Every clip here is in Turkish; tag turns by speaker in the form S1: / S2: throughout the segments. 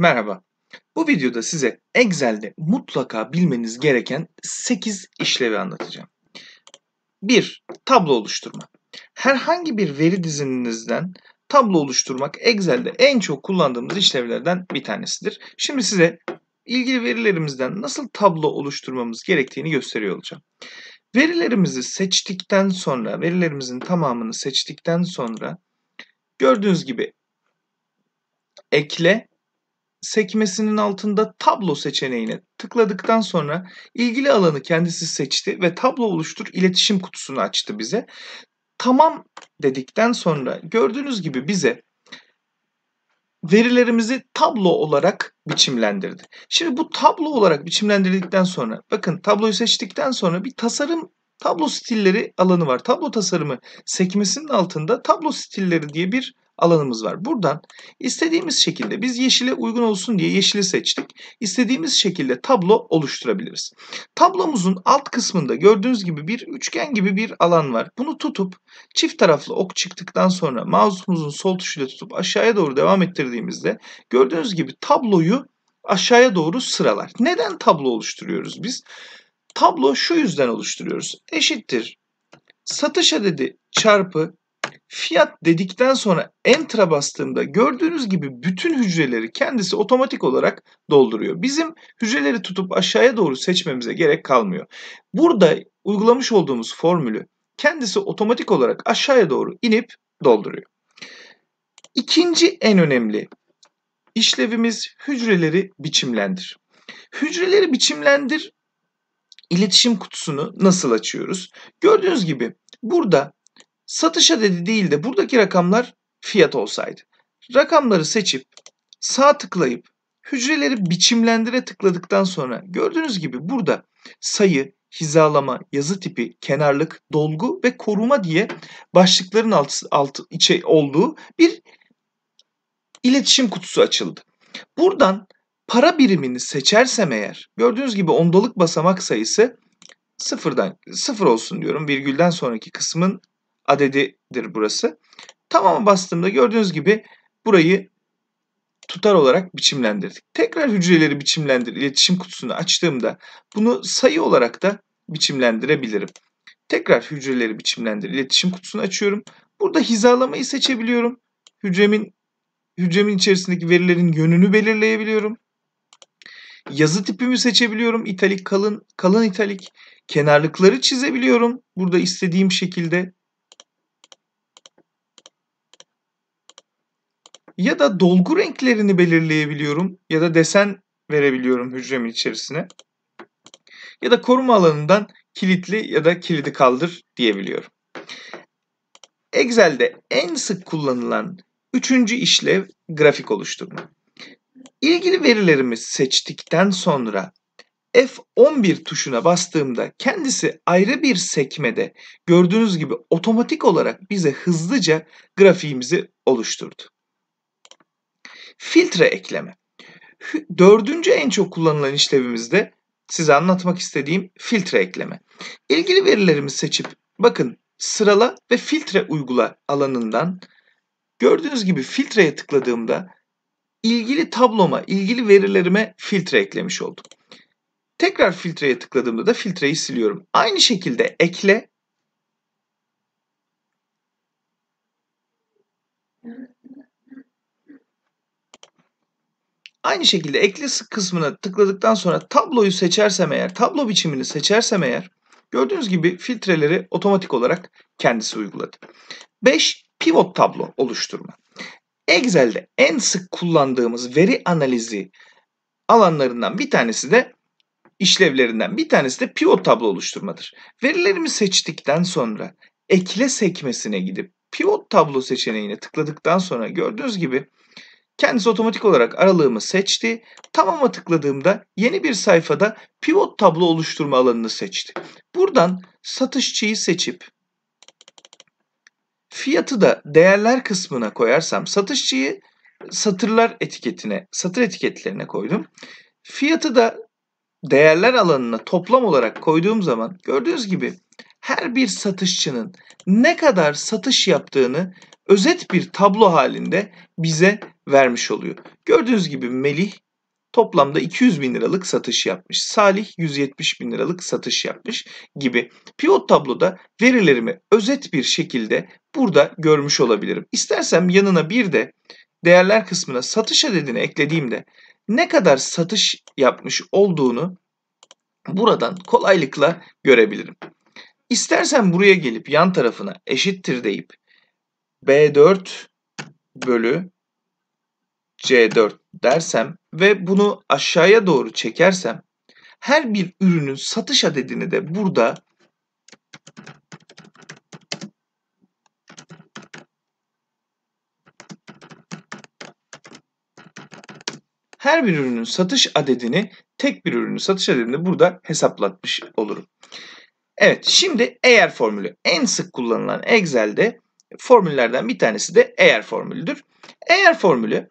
S1: Merhaba. Bu videoda size Excel'de mutlaka bilmeniz gereken 8 işlevi anlatacağım. 1. Tablo oluşturma. Herhangi bir veri dizininizden tablo oluşturmak Excel'de en çok kullandığımız işlevlerden bir tanesidir. Şimdi size ilgili verilerimizden nasıl tablo oluşturmamız gerektiğini gösteriyor olacağım. Verilerimizi seçtikten sonra, verilerimizin tamamını seçtikten sonra gördüğünüz gibi ekle sekmesinin altında tablo seçeneğine tıkladıktan sonra ilgili alanı kendisi seçti ve tablo oluştur iletişim kutusunu açtı bize. Tamam dedikten sonra gördüğünüz gibi bize verilerimizi tablo olarak biçimlendirdi. Şimdi bu tablo olarak biçimlendirdikten sonra bakın tabloyu seçtikten sonra bir tasarım tablo stilleri alanı var. Tablo tasarımı sekmesinin altında tablo stilleri diye bir alanımız var. Buradan istediğimiz şekilde biz yeşile uygun olsun diye yeşili seçtik. İstediğimiz şekilde tablo oluşturabiliriz. Tablomuzun alt kısmında gördüğünüz gibi bir üçgen gibi bir alan var. Bunu tutup çift taraflı ok çıktıktan sonra mouse'umuzun sol tuşuyla tutup aşağıya doğru devam ettirdiğimizde gördüğünüz gibi tabloyu aşağıya doğru sıralar. Neden tablo oluşturuyoruz biz? Tablo şu yüzden oluşturuyoruz. Eşittir satış adedi çarpı Fiyat dedikten sonra enter'a bastığımda gördüğünüz gibi bütün hücreleri kendisi otomatik olarak dolduruyor. Bizim hücreleri tutup aşağıya doğru seçmemize gerek kalmıyor. Burada uygulamış olduğumuz formülü kendisi otomatik olarak aşağıya doğru inip dolduruyor. İkinci en önemli işlevimiz hücreleri biçimlendir. Hücreleri biçimlendir iletişim kutusunu nasıl açıyoruz? Gördüğünüz gibi burada satış adedi değil de buradaki rakamlar fiyat olsaydı. Rakamları seçip sağ tıklayıp hücreleri biçimlendire tıkladıktan sonra gördüğünüz gibi burada sayı, hizalama, yazı tipi, kenarlık, dolgu ve koruma diye başlıkların alt, alt içe olduğu bir iletişim kutusu açıldı. Buradan para birimini seçersem eğer gördüğünüz gibi ondalık basamak sayısı sıfırdan sıfır olsun diyorum. Virgülden sonraki kısmın adedidir burası. Tamama bastığımda gördüğünüz gibi burayı tutar olarak biçimlendirdik. Tekrar hücreleri biçimlendir iletişim kutusunu açtığımda bunu sayı olarak da biçimlendirebilirim. Tekrar hücreleri biçimlendir iletişim kutusunu açıyorum. Burada hizalamayı seçebiliyorum. Hücremin hücremin içerisindeki verilerin yönünü belirleyebiliyorum. Yazı tipimi seçebiliyorum. İtalik, kalın, kalın italik. Kenarlıkları çizebiliyorum. Burada istediğim şekilde ya da dolgu renklerini belirleyebiliyorum ya da desen verebiliyorum hücremin içerisine. Ya da koruma alanından kilitli ya da kilidi kaldır diyebiliyorum. Excel'de en sık kullanılan üçüncü işlev grafik oluşturma. İlgili verilerimi seçtikten sonra F11 tuşuna bastığımda kendisi ayrı bir sekmede gördüğünüz gibi otomatik olarak bize hızlıca grafiğimizi oluşturdu. Filtre ekleme. Dördüncü en çok kullanılan işlevimizde size anlatmak istediğim filtre ekleme. İlgili verilerimi seçip bakın sırala ve filtre uygula alanından gördüğünüz gibi filtreye tıkladığımda ilgili tabloma, ilgili verilerime filtre eklemiş oldum. Tekrar filtreye tıkladığımda da filtreyi siliyorum. Aynı şekilde ekle Aynı şekilde ekle kısmına tıkladıktan sonra tabloyu seçersem eğer, tablo biçimini seçersem eğer gördüğünüz gibi filtreleri otomatik olarak kendisi uyguladı. 5. Pivot tablo oluşturma. Excel'de en sık kullandığımız veri analizi alanlarından bir tanesi de işlevlerinden bir tanesi de pivot tablo oluşturmadır. Verilerimi seçtikten sonra ekle sekmesine gidip pivot tablo seçeneğine tıkladıktan sonra gördüğünüz gibi Kendisi otomatik olarak aralığımı seçti. Tamama tıkladığımda yeni bir sayfada pivot tablo oluşturma alanını seçti. Buradan satışçıyı seçip fiyatı da değerler kısmına koyarsam satışçıyı satırlar etiketine, satır etiketlerine koydum. Fiyatı da değerler alanına toplam olarak koyduğum zaman gördüğünüz gibi her bir satışçının ne kadar satış yaptığını özet bir tablo halinde bize vermiş oluyor. Gördüğünüz gibi Melih toplamda 200 bin liralık satış yapmış. Salih 170 bin liralık satış yapmış gibi. Pivot tabloda verilerimi özet bir şekilde burada görmüş olabilirim. İstersem yanına bir de değerler kısmına satış adedini eklediğimde ne kadar satış yapmış olduğunu buradan kolaylıkla görebilirim. İstersen buraya gelip yan tarafına eşittir deyip B4 bölü C4 dersem ve bunu aşağıya doğru çekersem her bir ürünün satış adedini de burada her bir ürünün satış adedini tek bir ürünün satış adedini burada hesaplatmış olurum. Evet şimdi eğer formülü en sık kullanılan Excel'de formüllerden bir tanesi de eğer formülüdür. Eğer formülü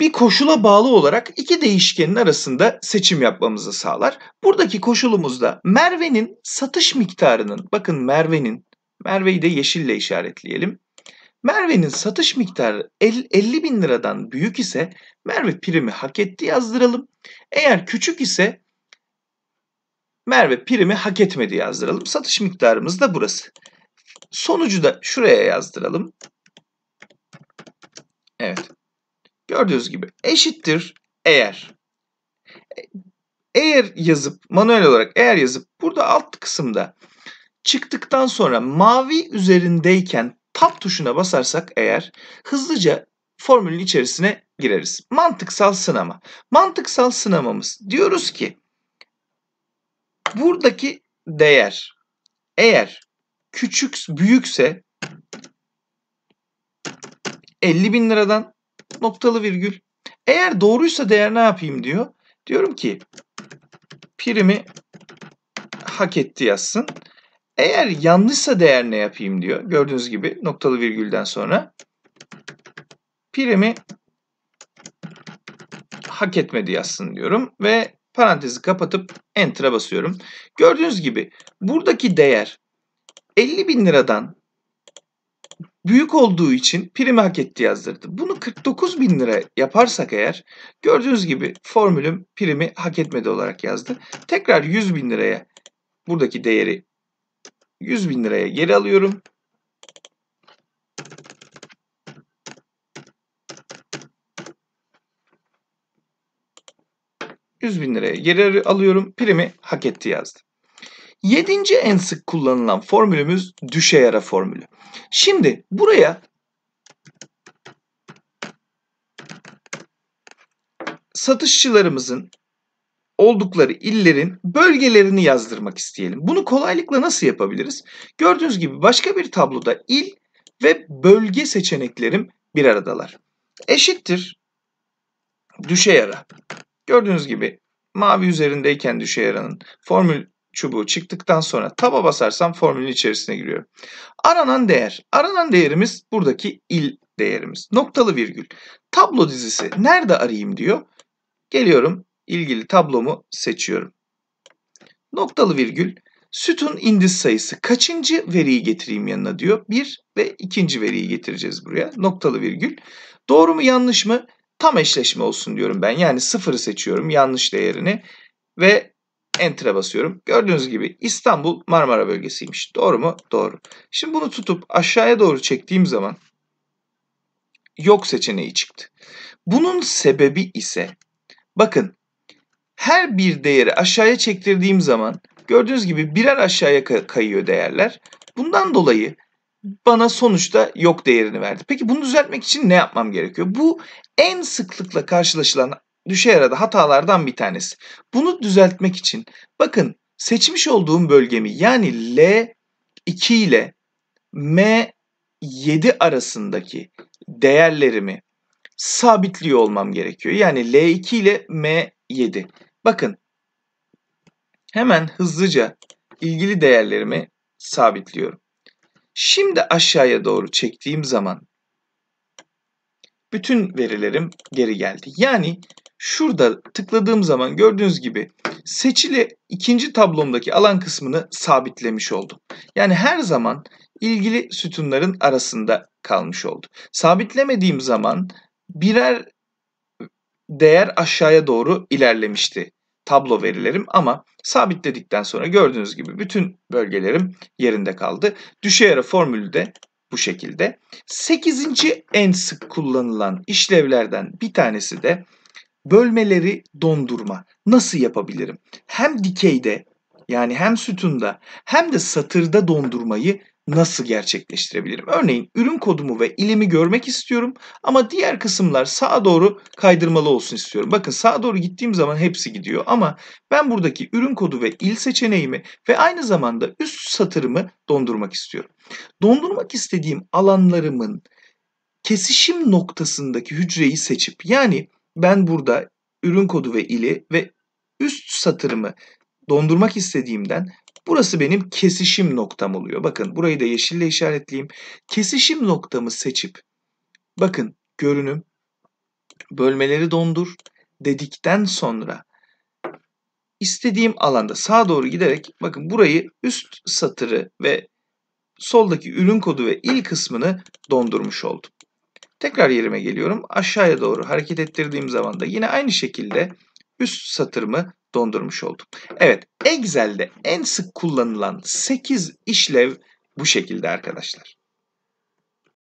S1: bir koşula bağlı olarak iki değişkenin arasında seçim yapmamızı sağlar. Buradaki koşulumuzda Merve'nin satış miktarının, bakın Merve'nin, Merve'yi de yeşille işaretleyelim. Merve'nin satış miktarı 50 bin liradan büyük ise Merve primi hak etti yazdıralım. Eğer küçük ise Merve primi hak etmedi yazdıralım. Satış miktarımız da burası. Sonucu da şuraya yazdıralım. Evet. Gördüğünüz gibi eşittir eğer. E, eğer yazıp manuel olarak eğer yazıp burada alt kısımda çıktıktan sonra mavi üzerindeyken tab tuşuna basarsak eğer hızlıca formülün içerisine gireriz. Mantıksal sınama. Mantıksal sınamamız diyoruz ki Buradaki değer eğer küçük büyükse 50 bin liradan noktalı virgül. Eğer doğruysa değer ne yapayım diyor. Diyorum ki primi hak etti yazsın. Eğer yanlışsa değer ne yapayım diyor. Gördüğünüz gibi noktalı virgülden sonra primi hak etmedi yazsın diyorum ve Parantezi kapatıp Enter'a basıyorum. Gördüğünüz gibi buradaki değer 50 bin liradan büyük olduğu için primi hak etti yazdırdı. Bunu 49 bin lira yaparsak eğer gördüğünüz gibi formülüm primi hak etmedi olarak yazdı. Tekrar 100 bin liraya buradaki değeri 100 bin liraya geri alıyorum. 100 bin liraya geri alıyorum. Primi hak etti yazdı. Yedinci en sık kullanılan formülümüz düşe yara formülü. Şimdi buraya satışçılarımızın oldukları illerin bölgelerini yazdırmak isteyelim. Bunu kolaylıkla nasıl yapabiliriz? Gördüğünüz gibi başka bir tabloda il ve bölge seçeneklerim bir aradalar. Eşittir düşe yara Gördüğünüz gibi mavi üzerindeyken düşey aranın formül çubuğu çıktıktan sonra taba basarsam formülün içerisine giriyorum. Aranan değer. Aranan değerimiz buradaki il değerimiz. Noktalı virgül. Tablo dizisi nerede arayayım diyor. Geliyorum ilgili tablomu seçiyorum. Noktalı virgül. Sütun indiz sayısı kaçıncı veriyi getireyim yanına diyor. Bir ve ikinci veriyi getireceğiz buraya. Noktalı virgül. Doğru mu yanlış mı? tam eşleşme olsun diyorum ben. Yani sıfırı seçiyorum yanlış değerini ve enter'a basıyorum. Gördüğünüz gibi İstanbul Marmara bölgesiymiş. Doğru mu? Doğru. Şimdi bunu tutup aşağıya doğru çektiğim zaman yok seçeneği çıktı. Bunun sebebi ise bakın her bir değeri aşağıya çektirdiğim zaman gördüğünüz gibi birer aşağıya kayıyor değerler. Bundan dolayı bana sonuçta yok değerini verdi. Peki bunu düzeltmek için ne yapmam gerekiyor? Bu en sıklıkla karşılaşılan düşe yarada hatalardan bir tanesi. Bunu düzeltmek için bakın seçmiş olduğum bölgemi yani L2 ile M7 arasındaki değerlerimi sabitliyor olmam gerekiyor. Yani L2 ile M7. Bakın hemen hızlıca ilgili değerlerimi sabitliyorum. Şimdi aşağıya doğru çektiğim zaman bütün verilerim geri geldi. Yani şurada tıkladığım zaman gördüğünüz gibi seçili ikinci tablomdaki alan kısmını sabitlemiş oldum. Yani her zaman ilgili sütunların arasında kalmış oldu. Sabitlemediğim zaman birer değer aşağıya doğru ilerlemişti tablo verilerim ama sabitledikten sonra gördüğünüz gibi bütün bölgelerim yerinde kaldı. Düşe yara formülü de bu şekilde. 8. en sık kullanılan işlevlerden bir tanesi de bölmeleri dondurma. Nasıl yapabilirim? Hem dikeyde yani hem sütunda hem de satırda dondurmayı nasıl gerçekleştirebilirim? Örneğin ürün kodumu ve ilimi görmek istiyorum ama diğer kısımlar sağa doğru kaydırmalı olsun istiyorum. Bakın sağa doğru gittiğim zaman hepsi gidiyor ama ben buradaki ürün kodu ve il seçeneğimi ve aynı zamanda üst satırımı dondurmak istiyorum. Dondurmak istediğim alanlarımın kesişim noktasındaki hücreyi seçip yani ben burada ürün kodu ve ili ve üst satırımı dondurmak istediğimden Burası benim kesişim noktam oluyor. Bakın burayı da yeşille işaretleyeyim. Kesişim noktamı seçip bakın görünüm bölmeleri dondur dedikten sonra istediğim alanda sağa doğru giderek bakın burayı üst satırı ve soldaki ürün kodu ve il kısmını dondurmuş oldum. Tekrar yerime geliyorum. Aşağıya doğru hareket ettirdiğim zaman da yine aynı şekilde üst satırımı dondurmuş oldum. Evet Excel'de en sık kullanılan 8 işlev bu şekilde arkadaşlar.